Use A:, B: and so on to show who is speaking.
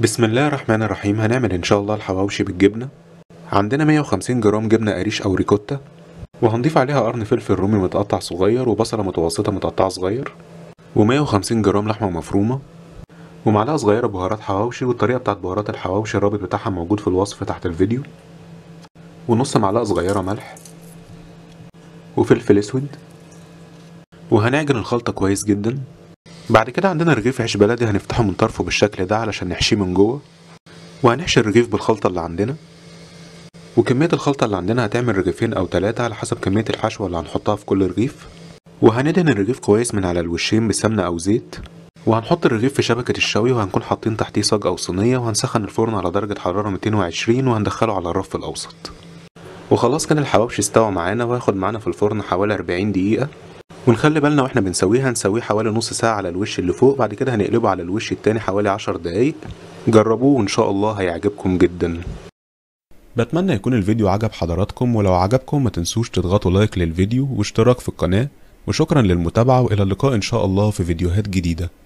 A: بسم الله الرحمن الرحيم هنعمل ان شاء الله الحواوشي بالجبنه عندنا 150 جرام جبنه قريش او ريكوتا وهنضيف عليها قرن فلفل رومي متقطع صغير وبصله متوسطه متقطعه صغير و150 جرام لحمه مفرومه ومعلقه صغيره بهارات حواوشي والطريقه بتاعت بهارات الحواوشي الرابط بتاعها موجود في الوصف تحت الفيديو ونص معلقه صغيره ملح وفلفل اسود وهنعجن الخلطه كويس جدا بعد كده عندنا رغيف عيش بلدي هنفتحه من طرفه بالشكل ده علشان نحشيه من جوه وهنحشي الرغيف بالخلطة اللي عندنا وكمية الخلطة اللي عندنا هتعمل رغيفين أو تلاتة على حسب كمية الحشوة اللي هنحطها في كل رغيف وهندهن الرغيف كويس من على الوشين بسمنة أو زيت وهنحط الرغيف في شبكة الشوي وهنكون حاطين تحتيه صاج أو صينية وهنسخن الفرن على درجة حرارة 220 وهندخله على الرف الأوسط وخلاص كان الحواوشي استوى معانا وهياخد معانا في الفرن حوالي 40 دقيقة ونخلي بالنا واحنا بنسويها هنسويه حوالي نص ساعة على الوش اللي فوق بعد كده هنقلبه على الوش التاني حوالي عشر دقايق جربوه وان شاء الله هيعجبكم جدا بتمنى يكون الفيديو عجب حضراتكم ولو عجبكم ما تنسوش تضغطوا لايك للفيديو واشتراك في القناة وشكرا للمتابعة والى اللقاء ان شاء الله في فيديوهات جديدة